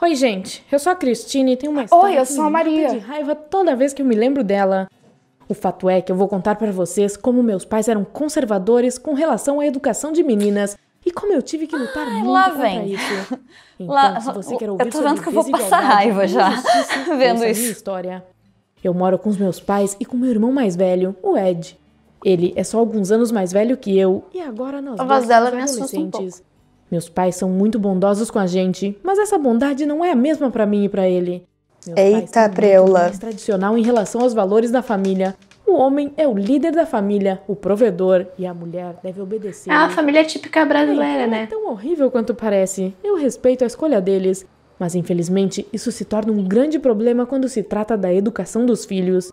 Oi, gente. Eu sou a Cristina e tenho uma história. Oi, eu sou a Maria. de raiva toda vez que eu me lembro dela. O fato é que eu vou contar para vocês como meus pais eram conservadores com relação à educação de meninas e como eu tive que lutar Ai, muito lá vem. isso. Então, lá, se você quer ouvir eu tô vendo que eu vou passar raiva já vendo isso. Minha história. Eu moro com os meus pais e com meu irmão mais velho, o Ed. Ele é só alguns anos mais velho que eu e agora nós a dois somos adolescentes. um pouco. Meus pais são muito bondosos com a gente, mas essa bondade não é a mesma para mim e para ele. Meus Eita, Preula. mais tradicional em relação aos valores da família. O homem é o líder da família, o provedor, e a mulher deve obedecer. Ah, a família é típica brasileira, é, né? É tão horrível quanto parece. Eu respeito a escolha deles, mas infelizmente isso se torna um grande problema quando se trata da educação dos filhos.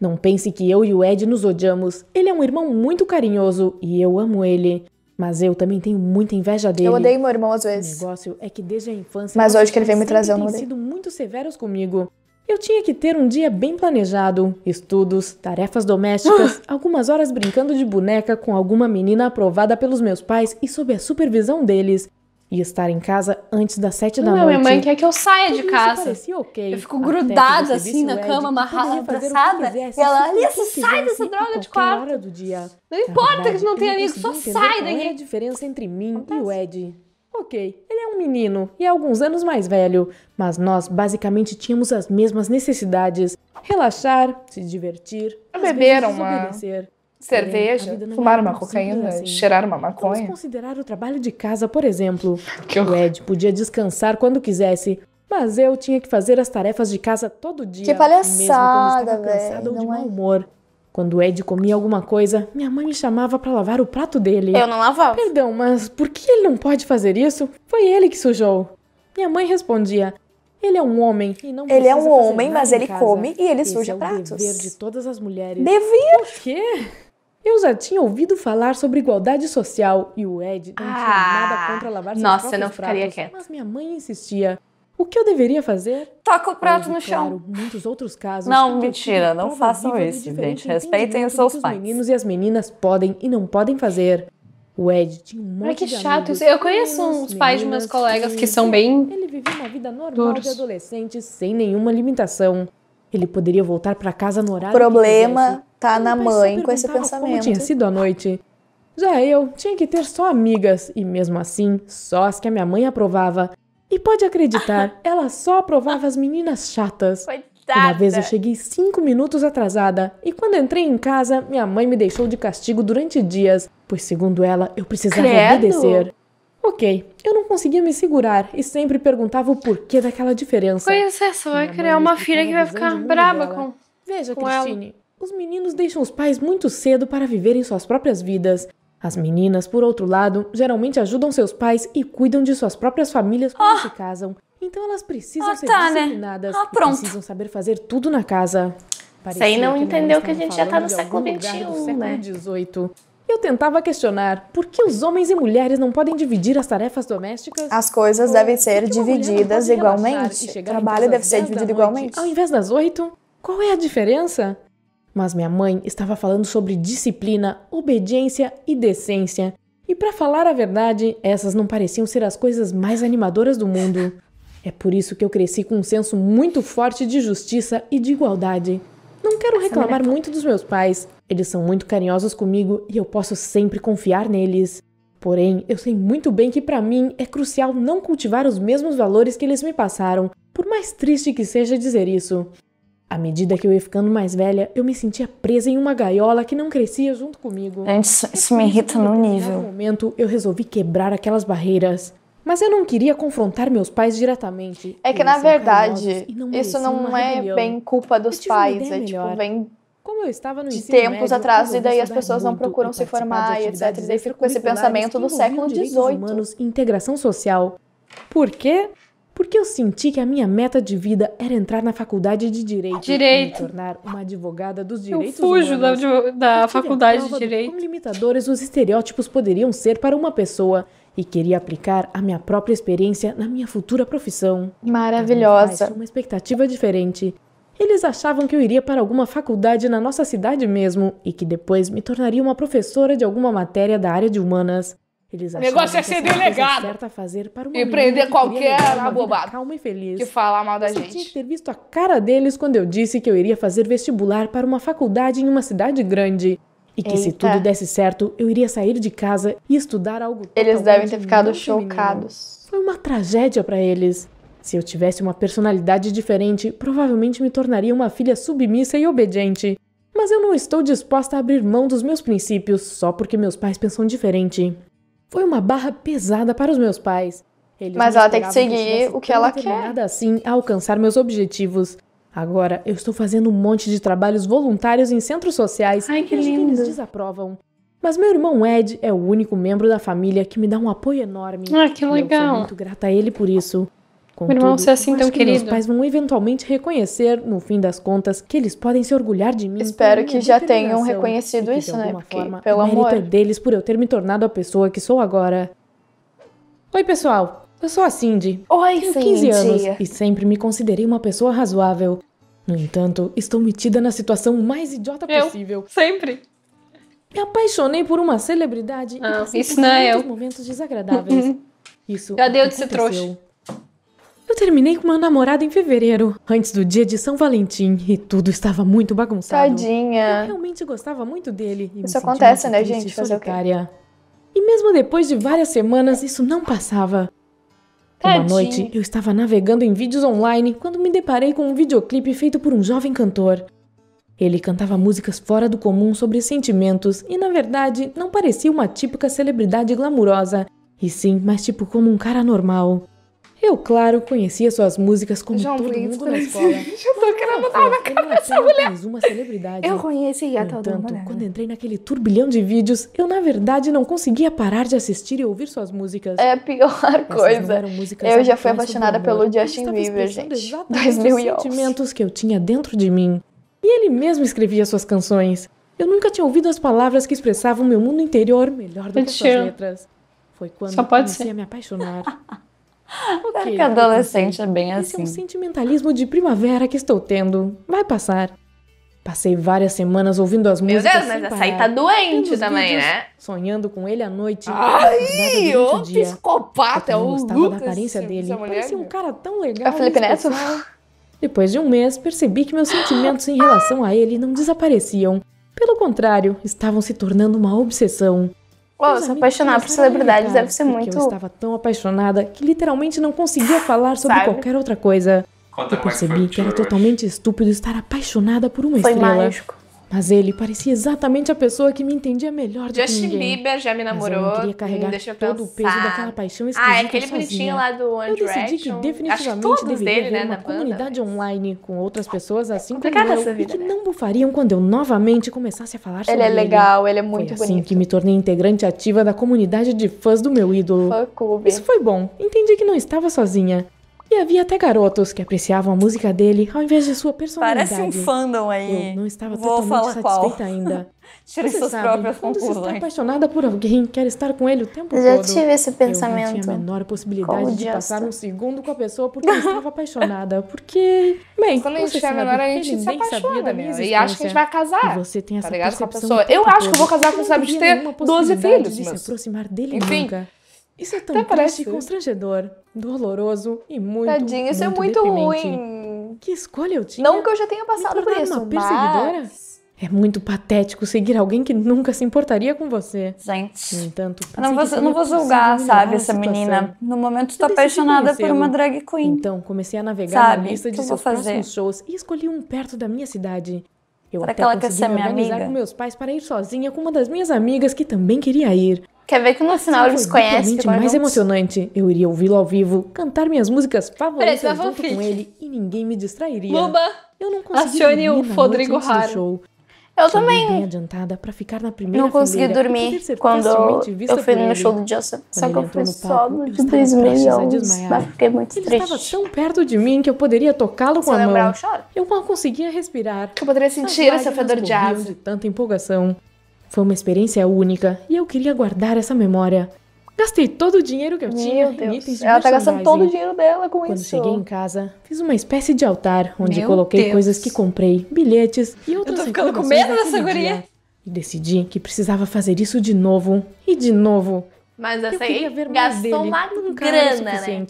Não pense que eu e o Ed nos odiamos. Ele é um irmão muito carinhoso e eu amo ele. Mas eu também tenho muita inveja dele. Eu odeio meu irmão às vezes. O negócio é que desde a infância. Mas hoje que ele veio me trazer, eu Eles sido muito severos comigo. Eu tinha que ter um dia bem planejado: estudos, tarefas domésticas, algumas horas brincando de boneca com alguma menina aprovada pelos meus pais e sob a supervisão deles ia estar em casa antes das sete da não, noite. Não, minha mãe quer que eu saia de casa. okay. Eu fico grudada assim na cama, amarrada, abraçada. E ela, Alissa, sai dessa droga de quarto. Hora do dia. Não importa que não tenha amigos, só sai daí. Qual é a diferença entre mim Acontece. e o Ed? Ok, ele é um menino e é alguns anos mais velho, mas nós basicamente tínhamos as mesmas necessidades: relaxar, se divertir, beber, uma... obedecer cerveja, é, fumar uma cocaína, assim. cheirar uma maconha. Vamos considerar o trabalho de casa, por exemplo. Que o Ed podia descansar quando quisesse, mas eu tinha que fazer as tarefas de casa todo dia. Que palhaçada, velho! quando estava de mau é... humor. Quando o Ed comia alguma coisa, minha mãe me chamava para lavar o prato dele. Eu não lavava. Perdão, mas por que ele não pode fazer isso? Foi ele que sujou. Minha mãe respondia: ele é um homem e não Ele é um homem, mas ele casa. come e ele Esse suja é o pratos. Dever de todas as mulheres. Devia. Por quê? Eu já tinha ouvido falar sobre igualdade social e o Ed não ah, tinha nada contra lavar seus nossa, próprios não ficaria pratos, mas minha mãe insistia. O que eu deveria fazer? Toca o prato Hoje, no chão. muitos outros casos. Não, mentira, não façam isso, gente. Respeitem os seus pais. Os meninos e as meninas podem e não podem fazer. O Ed tinha um monte Ai, que chato isso. Eu conheço uns pais de meus colegas que são bem. Ele vivia uma vida normal duros. de adolescente sem nenhuma limitação. Ele poderia voltar para casa no horário. Problema tá na mãe com esse pensamento. Como tinha sido a noite. Já eu tinha que ter só amigas, e mesmo assim, só as que a minha mãe aprovava. E pode acreditar, ela só aprovava as meninas chatas. Coitada. Uma vez eu cheguei cinco minutos atrasada, e quando entrei em casa, minha mãe me deixou de castigo durante dias, pois segundo ela, eu precisava Credo. obedecer. Ok, eu não conseguia me segurar e sempre perguntava o porquê daquela diferença. Pois é, só vai criar uma filha que vai ficar braba com. Veja, com Cristine, ela. Os meninos deixam os pais muito cedo para viverem suas próprias vidas. As meninas, por outro lado, geralmente ajudam seus pais e cuidam de suas próprias famílias quando oh. se casam. Então elas precisam oh, ser tá, né? disciplinadas né? oh, precisam saber fazer tudo na casa. Você Isso aí não que entendeu que a gente já está no século XXI, né? eu tentava questionar por que os homens e mulheres não podem dividir as tarefas domésticas. As coisas devem ser divididas igualmente. O trabalho deve ser dividido igualmente. Ao invés das oito, qual é a diferença? Mas minha mãe estava falando sobre disciplina, obediência e decência. E para falar a verdade, essas não pareciam ser as coisas mais animadoras do mundo. É por isso que eu cresci com um senso muito forte de justiça e de igualdade. Não quero é reclamar muito dos meus pais, eles são muito carinhosos comigo e eu posso sempre confiar neles. Porém, eu sei muito bem que para mim é crucial não cultivar os mesmos valores que eles me passaram, por mais triste que seja dizer isso. À medida que eu ia ficando mais velha, eu me sentia presa em uma gaiola que não crescia junto comigo. Isso, isso me irrita no nível. No momento, eu resolvi quebrar aquelas barreiras. Mas eu não queria confrontar meus pais diretamente. É que, na verdade, não isso não é rebelião. bem culpa dos pais. É tipo, vem como eu estava no de tempos médio, atrás e daí as pessoas não procuram se formar e etc. E daí fica com esse pensamento do século XVIII. Humanos, integração social. Por quê? porque eu senti que a minha meta de vida era entrar na faculdade de direito, direito. e me tornar uma advogada dos direitos humanos. Eu fujo humanos, da, da faculdade de direito. Como limitadores os estereótipos poderiam ser para uma pessoa e queria aplicar a minha própria experiência na minha futura profissão. Maravilhosa. Uma expectativa diferente. Eles achavam que eu iria para alguma faculdade na nossa cidade mesmo e que depois me tornaria uma professora de alguma matéria da área de humanas. Eles o negócio é ser delegado. Certa fazer para e prender qualquer abobado calma e feliz. que falar mal da Você gente. Eu tinha que ter visto a cara deles quando eu disse que eu iria fazer vestibular para uma faculdade em uma cidade grande. E que Eita. se tudo desse certo, eu iria sair de casa e estudar algo Eles devem ter ficado chocados. Feminino. Foi uma tragédia para eles. Se eu tivesse uma personalidade diferente, provavelmente me tornaria uma filha submissa e obediente. Mas eu não estou disposta a abrir mão dos meus princípios só porque meus pais pensam diferente. Foi uma barra pesada para os meus pais. Eles Mas ela tem que seguir o que ela quer. Nada assim a alcançar meus objetivos. Agora eu estou fazendo um monte de trabalhos voluntários em centros sociais Ai, que e eles desaprovam. Mas meu irmão Ed é o único membro da família que me dá um apoio enorme. Ah, que legal. Eu sou muito grata a ele por isso. Contudo, Meu irmão, você é assim tão que querido. Meus pais vão eventualmente reconhecer, no fim das contas, que eles podem se orgulhar de mim. Espero então, que é já tenham reconhecido isso, né? Porque, forma, pelo amor. É deles por eu ter me tornado a pessoa que sou agora. Oi, pessoal. Eu sou a Cindy. Oi, Tenho Cindy. 15 anos e sempre me considerei uma pessoa razoável. No entanto, estou metida na situação mais idiota eu, possível. Sempre. Me apaixonei por uma celebridade ah, e isso não é eu. momentos desagradáveis. isso. Já deu de ser trouxa. Eu terminei com meu namorado em fevereiro, antes do dia de São Valentim, e tudo estava muito bagunçado. Tadinha. Eu realmente gostava muito dele. E isso acontece, né, triste, gente? Fazer solitária. E mesmo depois de várias semanas, isso não passava. Tadinha. Uma noite, eu estava navegando em vídeos online quando me deparei com um videoclipe feito por um jovem cantor. Ele cantava músicas fora do comum sobre sentimentos e, na verdade, não parecia uma típica celebridade glamurosa, e sim mais tipo como um cara normal. Eu, claro, conhecia suas músicas como João todo Brito, mundo na escola. Eu tô querendo dar na cara dessa mulher. uma celebridade. Eu conhecia no todo entanto, mundo. quando entrei naquele turbilhão de vídeos, eu, na verdade, não conseguia parar de assistir e ouvir suas músicas. É a pior coisa. Eu já fui apaixonada pelo Justin Bieber, gente. 2011. Os sentimentos que eu tinha dentro de mim. E ele mesmo escrevia suas canções. Eu nunca tinha ouvido as palavras que expressavam meu mundo interior melhor do que suas letras. Foi quando eu comecei ser. a me apaixonar. O cara é que adolescente é bem esse assim. Esse é um assim. sentimentalismo de primavera que estou tendo. Vai passar. Passei várias semanas ouvindo as músicas. Meu Deus, mas essa aí tá doente também, né? Sonhando com ele à noite. Ai, ô psicopata, é o gostava Lucas, da aparência dele. Parecia um cara tão legal. É o Felipe Neto? Depois de um mês, percebi que meus sentimentos em relação a ele não desapareciam. Pelo contrário, estavam se tornando uma obsessão. Uau, se apaixonar por né, celebridades deve ser muito. Eu estava tão apaixonada que literalmente não conseguia falar sobre qualquer outra coisa. Conta eu é percebi que, era totalmente estúpido estar apaixonada por uma Foi estrela. Mágico. Mas ele parecia exatamente a pessoa que me entendia melhor do Justin que ninguém. Justin Bieber já me namorou. Mas eu queria carregar deixa eu todo o peso daquela paixão esquisita Ah, é aquele sozinha. bonitinho lá do One Eu decidi que definitivamente deveria dele, né, uma comunidade banda, online com outras pessoas assim Complicada como eu vida, e que né? não bufariam quando eu novamente começasse a falar é sobre ele. É legal, ele, é muito foi assim bonito. que me tornei integrante ativa da comunidade de fãs do meu ídolo. Fã clube. Isso foi bom. Entendi que não estava sozinha. E havia até garotos que apreciavam a música dele ao invés de sua personalidade. Parece um fandom aí. Eu não estava Vou totalmente satisfeita qual. ainda. Tire suas sabe, próprias quando conclusões. Você está apaixonada por alguém, quer estar com ele o tempo eu todo. Já tive esse pensamento. Eu não tinha a menor possibilidade de passar um segundo com a pessoa porque eu estava apaixonada. Porque, bem, quando a gente é menor, a gente se apaixona mesmo. e acha que a gente vai casar. E você tem tá essa tá ligado? Com a pessoa. Eu acho que eu vou casar com o sabe, de ter 12 filhos. De se aproximar dele Enfim, nunca. Isso é tão Até triste, parece. constrangedor, doloroso e muito, Tadinho, isso é muito é muito deprimente. ruim. Que escolha eu tinha? Não que eu já tenha passado por isso, uma perseguidora? mas... É muito patético seguir alguém que nunca se importaria com você. Gente. No entanto, não vou, não é vou julgar, sabe, essa menina. No momento estou apaixonada por uma drag queen. Então, comecei a navegar sabe, na lista de seus próximos shows e escolhi um perto da minha cidade. Eu Será até que ela quer ser minha amiga? com meus pais para ir sozinha com uma das minhas amigas que também queria ir. Quer ver que no final Sim, eles conhecem. mais juntos. emocionante. Eu iria ouvi-lo ao vivo, cantar minhas músicas favoritas Parece junto com ele e ninguém me distrairia. Luba, eu não Acione o Fodrigo Raro. Eu também. Bem adiantada para ficar na primeira não consegui dormir quando eu fui no show do Justin. Só que eu fui só no de 2011, mas fiquei muito ele triste. Ele estava tão perto de mim que eu poderia tocá-lo com a mão. Eu, eu mal conseguia respirar. Eu poderia sentir esse fedor de asa. de tanta empolgação. Foi uma experiência única e eu queria guardar essa memória. Gastei todo o dinheiro que eu Meu tinha Deus. Ela tá gastando todo o dinheiro dela com Quando isso. Quando cheguei em casa, fiz uma espécie de altar onde Meu coloquei Deus. coisas que comprei, bilhetes e outras coisas. Eu tô ficando com medo dessa guria. E decidi que precisava fazer isso de novo e de novo. Mas essa eu aí ver gastou dele. uma grana, né?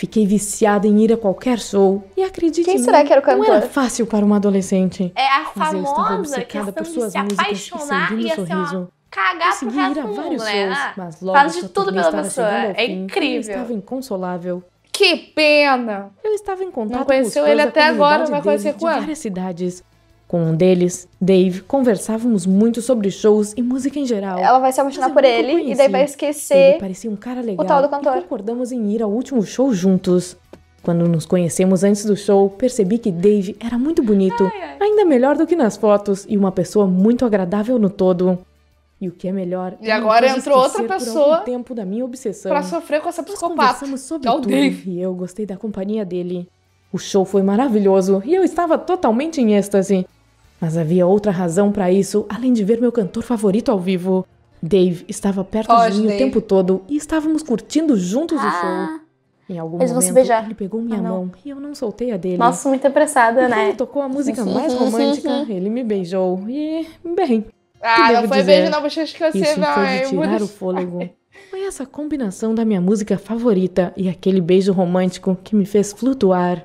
Fiquei viciada em ir a qualquer show. E acredite Quem será que era o cantor? Não era fácil para uma adolescente. É a famosa Mas eu estava obcecada por suas músicas e seu lindo assim, sorriso. Cagar Consegui ir a vários shows, né? mas logo Faz de tudo pela pessoa. É fim, incrível. Eu estava inconsolável. Que pena! Eu estava em contato não com ele até agora, vai conhecer várias cidades. Com um deles, Dave, conversávamos muito sobre shows e música em geral. Ela vai se apaixonar por ele e daí vai esquecer. Ele parecia um cara legal. O tal do cantor. E concordamos em ir ao último show juntos. Quando nos conhecemos antes do show, percebi que Dave era muito bonito, ai, ai. ainda melhor do que nas fotos e uma pessoa muito agradável no todo. E o que é melhor? E agora entrou outra pessoa tempo da minha obsessão. Para sofrer com essa psicopata. Nós sobre é o tudo, Dave. e eu gostei da companhia dele. O show foi maravilhoso e eu estava totalmente em êxtase. Mas havia outra razão para isso, além de ver meu cantor favorito ao vivo. Dave estava perto Pode, de mim Dave. o tempo todo e estávamos curtindo juntos ah, o show. Em algum Eles momento, vão se beijar. ele pegou minha ah, mão e eu não soltei a dele. Nossa, muito apressada, né? Ele tocou a música mais romântica, ele me beijou e, bem... Ah, não foi dizer? beijo na bochecha que você Isso vai... foi é de tirar o fôlego. Foi essa combinação da minha música favorita e aquele beijo romântico que me fez flutuar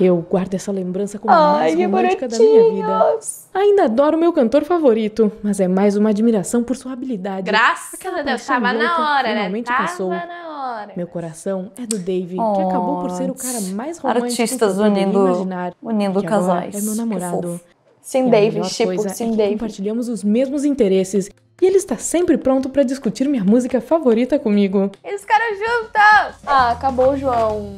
eu guardo essa lembrança como a mais romântica da minha vida. Ainda adoro meu cantor favorito, mas é mais uma admiração por sua habilidade. Graças Aquela a Deus, tava na hora, né? finalmente né? Tava passou. na hora. Meu coração é do Dave, oh, que acabou por ser o cara mais romântico artistas que unindo, imaginar. Unindo que casais. É meu namorado. Sim, e Dave, tipo, sim, é, é Dave. Compartilhamos os mesmos interesses e ele está sempre pronto para discutir minha música favorita comigo. Eles ficaram juntos! Ah, acabou, João.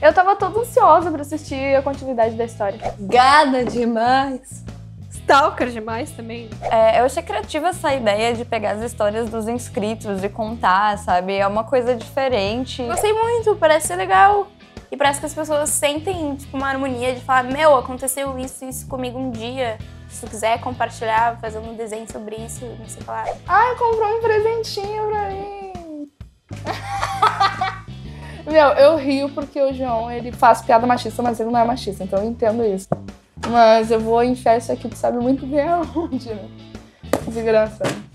Eu tava toda ansiosa pra assistir a continuidade da história. Gada demais! Stalker demais também. É, eu achei criativa essa ideia de pegar as histórias dos inscritos, de contar, sabe? É uma coisa diferente. Gostei muito, parece ser legal. E parece que as pessoas sentem tipo, uma harmonia de falar: Meu, aconteceu isso e isso comigo um dia. Se tu quiser compartilhar, fazer um desenho sobre isso, não sei falar. Ah, comprou um presentinho pra mim. Meu, eu rio porque o João, ele faz piada machista, mas ele não é machista, então eu entendo isso. Mas eu vou enfiar isso aqui, tu sabe muito bem aonde, né? Desgraçado.